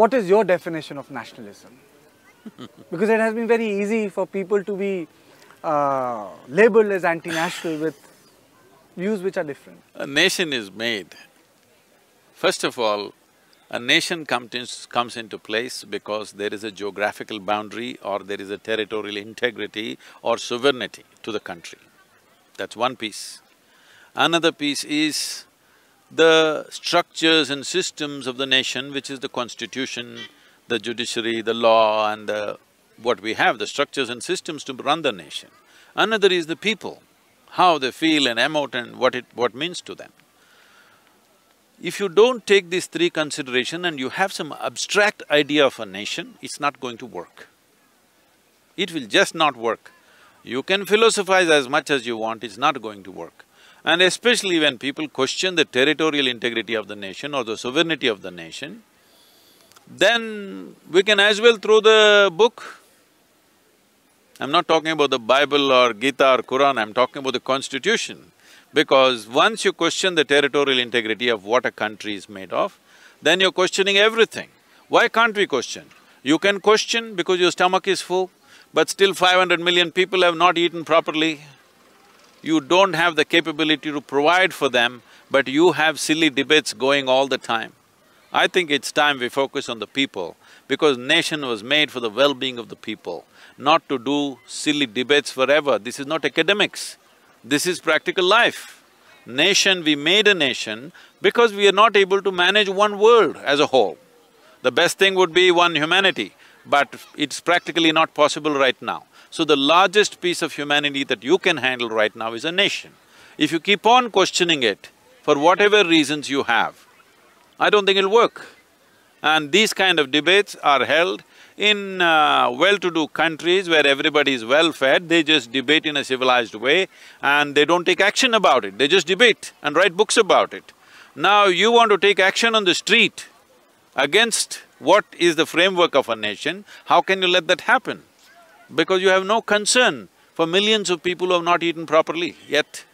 what is your definition of nationalism? because it has been very easy for people to be uh, labeled as anti-national with views which are different. A nation is made. First of all, a nation comes into place because there is a geographical boundary or there is a territorial integrity or sovereignty to the country. That's one piece. Another piece is the structures and systems of the nation, which is the constitution, the judiciary, the law and the, what we have, the structures and systems to run the nation. Another is the people, how they feel and emote and what it… what means to them. If you don't take these three consideration and you have some abstract idea of a nation, it's not going to work. It will just not work. You can philosophize as much as you want, it's not going to work. And especially when people question the territorial integrity of the nation or the sovereignty of the nation, then we can as well throw the book. I'm not talking about the Bible or Gita or Quran, I'm talking about the constitution. Because once you question the territorial integrity of what a country is made of, then you're questioning everything. Why can't we question? You can question because your stomach is full, but still 500 million people have not eaten properly you don't have the capability to provide for them, but you have silly debates going all the time. I think it's time we focus on the people because nation was made for the well-being of the people, not to do silly debates forever. This is not academics, this is practical life. Nation, we made a nation because we are not able to manage one world as a whole. The best thing would be one humanity, but it's practically not possible right now. So the largest piece of humanity that you can handle right now is a nation. If you keep on questioning it, for whatever reasons you have, I don't think it'll work. And these kind of debates are held in uh, well-to-do countries where everybody is well-fed, they just debate in a civilized way and they don't take action about it, they just debate and write books about it. Now you want to take action on the street against what is the framework of a nation? How can you let that happen? Because you have no concern for millions of people who have not eaten properly yet.